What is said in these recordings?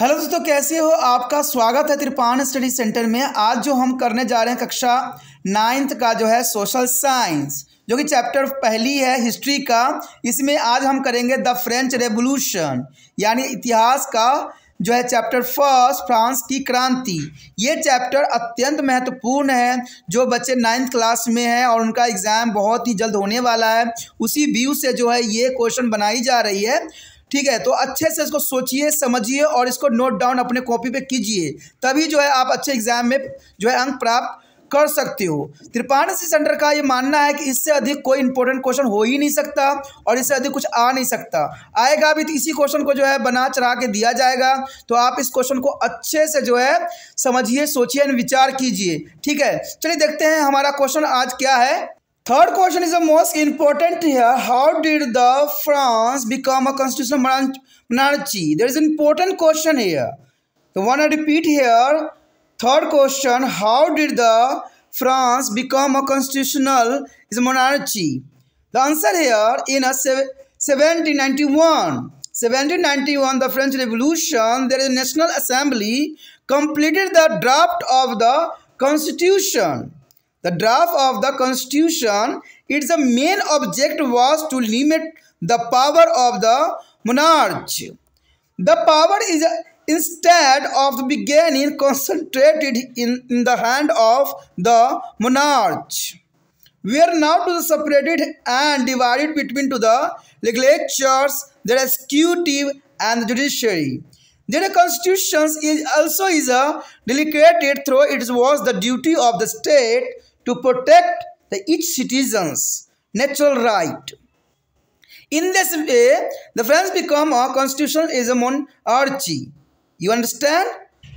Hello दोस्तों कैसे हो आपका स्वागत है त्रिपान स्टडी सेंटर में आज जो हम करने जा रहे हैं कक्षा नाइन्थ का जो है सोशल साइंस जो कि चैप्टर पहली है हिस्ट्री का इसमें आज हम करेंगे द फ्रेंच रेवोल्यूशन यानी इतिहास का जो है चैप्टर फर्स्ट फ्रांस की क्रांति ये चैप्टर अत्यंत महत्वपूर्ण है जो बच्चे नाइन्थ क्लास में हैं और उनका एग्ज़ाम बहुत ही जल्द होने वाला है उसी व्यू से जो है ये क्वेश्चन बनाई जा रही है ठीक है तो अच्छे से इसको सोचिए समझिए और इसको नोट डाउन अपने कॉपी पे कीजिए तभी जो है आप अच्छे एग्जाम में जो है अंक प्राप्त कर सकते हो त्रिपाणी सेंटर का ये मानना है कि इससे अधिक कोई इंपॉर्टेंट क्वेश्चन हो ही नहीं सकता और इससे अधिक कुछ आ नहीं सकता आएगा भी तो इसी क्वेश्चन को जो है बना चढ़ा के दिया जाएगा तो आप इस क्वेश्चन को अच्छे से जो है समझिए सोचिए विचार कीजिए ठीक है चलिए देखते हैं हमारा क्वेश्चन आज क्या है Third question is the most important here. How did the France become a constitutional monarchy? There is an important question here. The one I repeat here. Third question, how did the France become a constitutional is a monarchy? The answer here in a 1791. 1791, the French Revolution, there is a National Assembly completed the draft of the constitution the draft of the constitution, its main object was to limit the power of the monarch. The power is instead of beginning concentrated in, in the hand of the monarch. We are now to separated and divided between to the legislatures, the executive and the judiciary. The constitution is also is a uh, delegated through it was the duty of the state to protect the, each citizen's natural right. In this way, the French become a constitutionalism monarchy. You understand?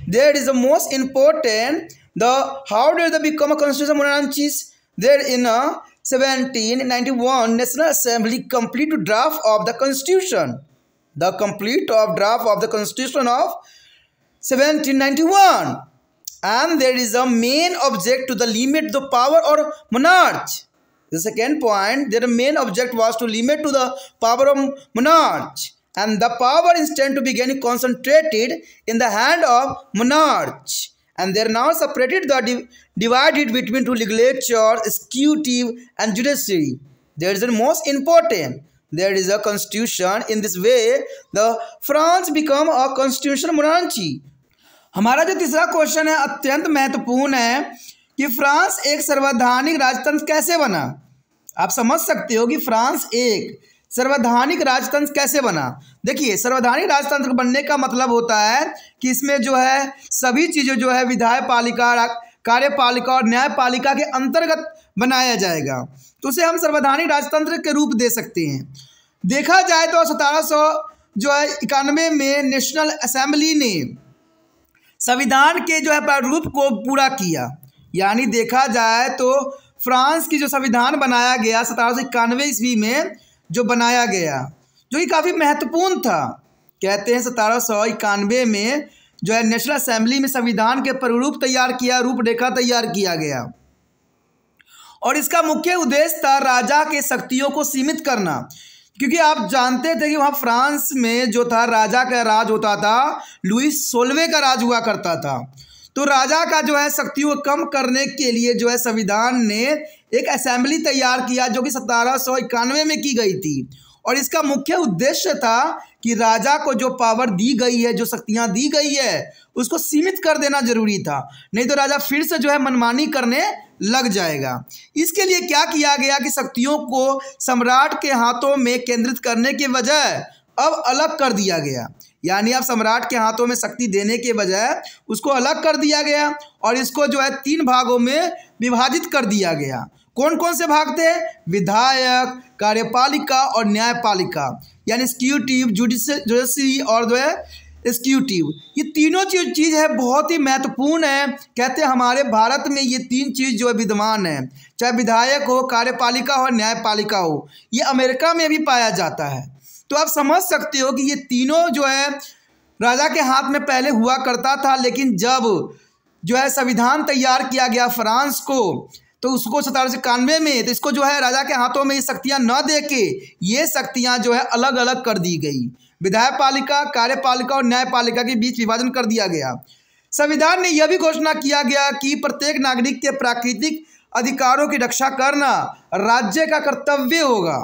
There is the most important. The how did they become a constitutional monarchies? There in a uh, 1791 National Assembly complete draft of the constitution. The complete of draft of the constitution of 1791 and there is a main object to the limit the power or monarch. The second point, their main object was to limit to the power of monarch and the power tend to begin concentrated in the hand of monarch and they are now separated the div divided between two legislature, executive and judiciary. There is the most important. There is a constitution. In this way, the France become a constitutional monarchy हमारा जो तीसरा question है अत्यंत महत्वपूर्ण है कि France एक सर्वधानिक राजतंत्र कैसे बना आप समझ सकते हो कि फ्रांस एक सर्वैधानिक राजतंत्र कैसे बना देखिए सर्वधानिक राजतंत्र बनने का मतलब होता है कि इसमें जो है सभी चीज़ें जो है विधायक पालिका कार्यपालिका और न्यायपालिका के अंतर्गत बनाया जाएगा तो उसे हम सर्वधानिक राजतंत्र के रूप दे सकते हैं देखा जाए तो सतारह जो है इक्यानवे में नेशनल असेंबली ने संविधान के जो है प्रारूप को पूरा किया यानी देखा जाए तो फ्रांस की जो संविधान बनाया गया सत्रह सौ इक्यानवे ईस्वी में जो बनाया गया जो कि काफ़ी महत्वपूर्ण था कहते हैं सतारह सौ इक्यानवे में जो है नेशनल असेंबली में संविधान के प्रारूप तैयार किया रूपरेखा तैयार किया गया और इसका मुख्य उद्देश्य था राजा के शक्तियों को सीमित करना क्योंकि आप जानते थे कि वहाँ फ्रांस में जो था राजा का राज होता था लुइस सोलवे का राज हुआ करता था तो राजा का जो है शक्तियों को कम करने के लिए जो है संविधान ने एक असेंबली तैयार किया जो कि सतारह सौ इक्यानवे में की गई थी और इसका मुख्य उद्देश्य था कि राजा को जो पावर दी गई है जो शक्तियाँ दी गई है उसको सीमित कर देना जरूरी था नहीं तो राजा फिर से जो है मनमानी करने लग जाएगा इसके लिए क्या किया गया कि शक्तियों को सम्राट के हाथों में केंद्रित करने के बजाय अब अलग कर दिया गया यानी अब सम्राट के हाथों में शक्ति देने के बजाय उसको अलग कर दिया गया और इसको जो है तीन भागों में विभाजित कर दिया गया कौन कौन से भाग थे विधायक कार्यपालिका और न्यायपालिका यानी एक्सिक्यूटिव जुडिशरी और जो है स्क्यूटिव ये तीनों चीज चीज़ है बहुत ही महत्वपूर्ण है कहते हैं हमारे भारत में ये तीन चीज़ जो है विद्यमान है चाहे विधायक हो कार्यपालिका हो न्यायपालिका हो ये अमेरिका में भी पाया जाता है तो आप समझ सकते हो कि ये तीनों जो है राजा के हाथ में पहले हुआ करता था लेकिन जब जो है संविधान तैयार किया गया फ्रांस को तो उसको सतारह सौ इक्यानवे में तो इसको जो है राजा के हाथों में ये शक्तियाँ न दे के ये शक्तियाँ जो है अलग अलग कर दी गई विधायक पालिका कार्यपालिका और न्यायपालिका के बीच विभाजन कर दिया गया संविधान में यह भी घोषणा किया गया कि प्रत्येक नागरिक के प्राकृतिक अधिकारों की रक्षा करना राज्य का कर्तव्य होगा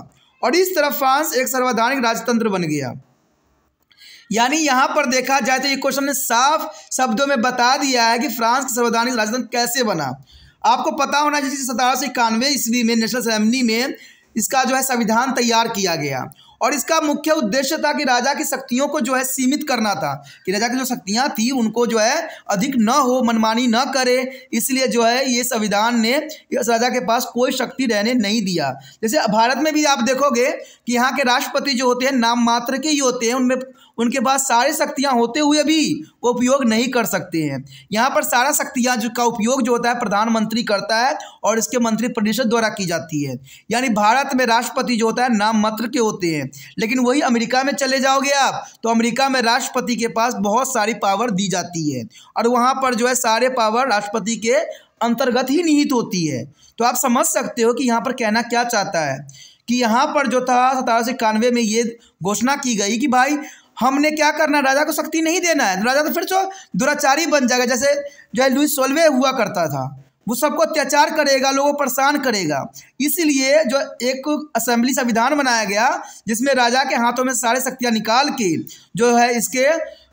और इस तरह फ्रांस एक सर्वधानिक राजतंत्र बन गया यानी यहाँ पर देखा जाए तो ये क्वेश्चन ने साफ शब्दों में बता दिया है कि फ्रांस का सर्वाधानिक राजतंत्र कैसे बना आपको पता होना चाहिए सत्रह सौ इक्यानवे ईस्वी में नेशनल असम्बली में इसका जो है संविधान तैयार किया गया और इसका मुख्य उद्देश्य था कि राजा की शक्तियों को जो है सीमित करना था कि राजा की जो शक्तियाँ थी उनको जो है अधिक न हो मनमानी न करे इसलिए जो है ये संविधान ने इस राजा के पास कोई शक्ति रहने नहीं दिया जैसे भारत में भी आप देखोगे कि यहाँ के राष्ट्रपति जो होते हैं नाम मात्र के ही होते हैं उनमें उनके पास सारे शक्तियाँ होते हुए भी वो उपयोग नहीं कर सकते हैं यहाँ पर सारा शक्तियाँ जो का उपयोग जो होता है प्रधानमंत्री करता है और इसके मंत्री परिषद द्वारा की जाती है यानी भारत में राष्ट्रपति जो होता है नाम मात्र के होते हैं लेकिन वही अमेरिका में चले जाओगे आप तो अमेरिका में राष्ट्रपति के पास बहुत सारी पावर दी जाती है और वहाँ पर जो है सारे पावर राष्ट्रपति के अंतर्गत ही निहित होती है तो आप समझ सकते हो कि यहाँ पर कहना क्या चाहता है कि यहाँ पर जो था सतारह सौ इक्यानवे में ये घोषणा की गई कि भाई हमने क्या करना है राजा को शक्ति नहीं देना है राजा तो फिर जो दुराचारी बन जाएगा जैसे जो है लुइस सोलवे हुआ करता था वो सबको अत्याचार करेगा लोगों परेशान करेगा इसलिए जो एक असेंबली संविधान बनाया गया जिसमें राजा के हाथों में सारे शक्तियाँ निकाल के जो है इसके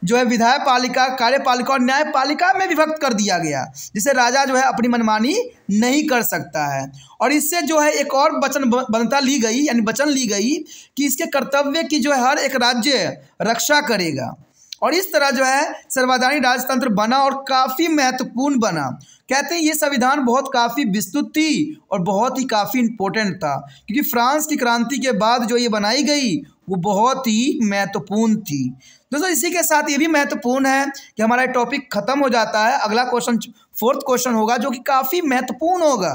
जो है विधायक पालिका कार्यपालिका और न्यायपालिका में विभक्त कर दिया गया जिसे राजा जो है अपनी मनमानी नहीं कर सकता है और इससे जो है एक और वचन बनता ली गई यानी वचन ली गई कि इसके कर्तव्य की जो है हर एक राज्य रक्षा करेगा और इस तरह जो है सर्वाधारी राजतंत्र बना और काफ़ी महत्वपूर्ण बना कहते हैं ये संविधान बहुत काफ़ी विस्तृत थी और बहुत ही काफ़ी इम्पोर्टेंट था क्योंकि फ्रांस की क्रांति के बाद जो ये बनाई गई वो बहुत ही महत्वपूर्ण थी दोस्तों इसी के साथ ये भी महत्वपूर्ण है कि हमारा टॉपिक खत्म हो जाता है अगला क्वेश्चन फोर्थ क्वेश्चन होगा जो कि काफ़ी महत्वपूर्ण होगा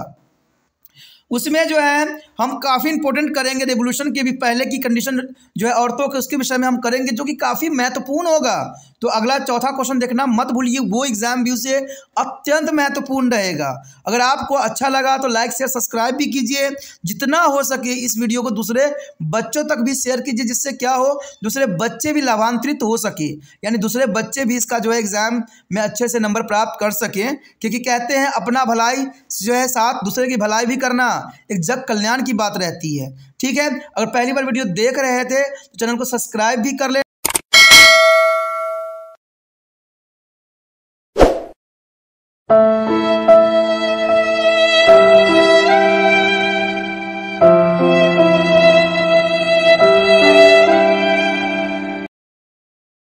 उसमें जो है हम काफ़ी इंपॉर्टेंट करेंगे रेवोल्यूशन के भी पहले की कंडीशन जो है औरतों के उसके विषय में हम करेंगे जो कि काफ़ी महत्वपूर्ण होगा तो अगला चौथा क्वेश्चन देखना मत भूलिए वो एग्जाम भी उसे अत्यंत महत्वपूर्ण रहेगा अगर आपको अच्छा लगा तो लाइक शेयर सब्सक्राइब भी कीजिए जितना हो सके इस वीडियो को दूसरे बच्चों तक भी शेयर कीजिए जिससे क्या हो दूसरे बच्चे भी लाभान्वित हो सके यानी दूसरे बच्चे भी इसका जो है एग्ज़ाम में अच्छे से नंबर प्राप्त कर सकें क्योंकि कहते हैं अपना भलाई जो है साथ दूसरे की भलाई भी करना एक जग कल्याण की बात रहती है ठीक है अगर पहली बार वीडियो देख रहे थे तो चैनल को सब्सक्राइब भी कर ले